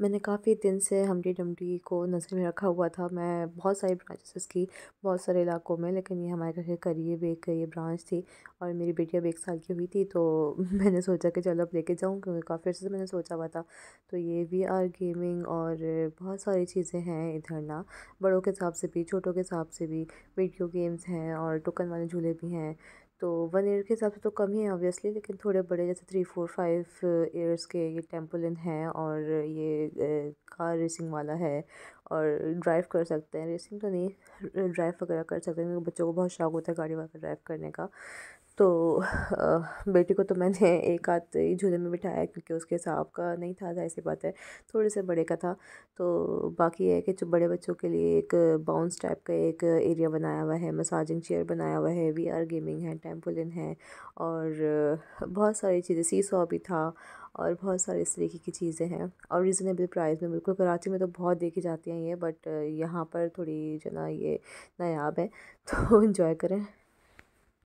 मैंने काफ़ी दिन से हम्टी डमटी को नज़र में रखा हुआ था मैं बहुत सारी ब्रांचेस की बहुत सारे इलाकों में लेकिन ये हमारे घर के करीब एक ये ब्रांच थी और मेरी बेटी अब एक साल की हुई थी तो मैंने सोचा कि चलो अब लेके जाऊँ क्योंकि काफ़ी अर्से से मैंने सोचा हुआ था तो ये वी आर गेमिंग और बहुत सारी चीज़ें हैं इधर ना बड़ों के हिसाब से भी छोटों के हिसाब से भी वीडियो गेम्स हैं और टोकन वाले झूले भी हैं तो वन ईयर के हिसाब से तो कम ही है ऑब्वियसली लेकिन थोड़े बड़े जैसे थ्री फोर फाइव ईयर्स के ये टेम्पल इन हैं और ये कार रेसिंग वाला है और ड्राइव कर सकते हैं रेसिंग तो नहीं ड्राइव वगैरह कर सकते हैं क्योंकि बच्चों को बहुत शौक होता है गाड़ी वगैरह ड्राइव करने का तो बेटी को तो मैंने एक हाथ ही झूले में बिठाया क्योंकि उसके हिसाब का नहीं था जाहिर सी बात है थोड़े से बड़े का था तो बाकी है कि जो बड़े बच्चों के लिए एक बाउंस टाइप का एक एरिया बनाया हुआ है मसाजिंग चेयर बनाया हुआ है वी आर गेमिंग है टेम्पोलिन है और बहुत सारी चीज़ें सी सॉ भी था और बहुत सारी इस तरीके की चीज़ें हैं और रिजनेबल प्राइस में बिल्कुल कराची में तो बहुत देखी जाती हैं ये बट यहाँ पर थोड़ी जो ना ये नायाब है तो इन्जॉय करें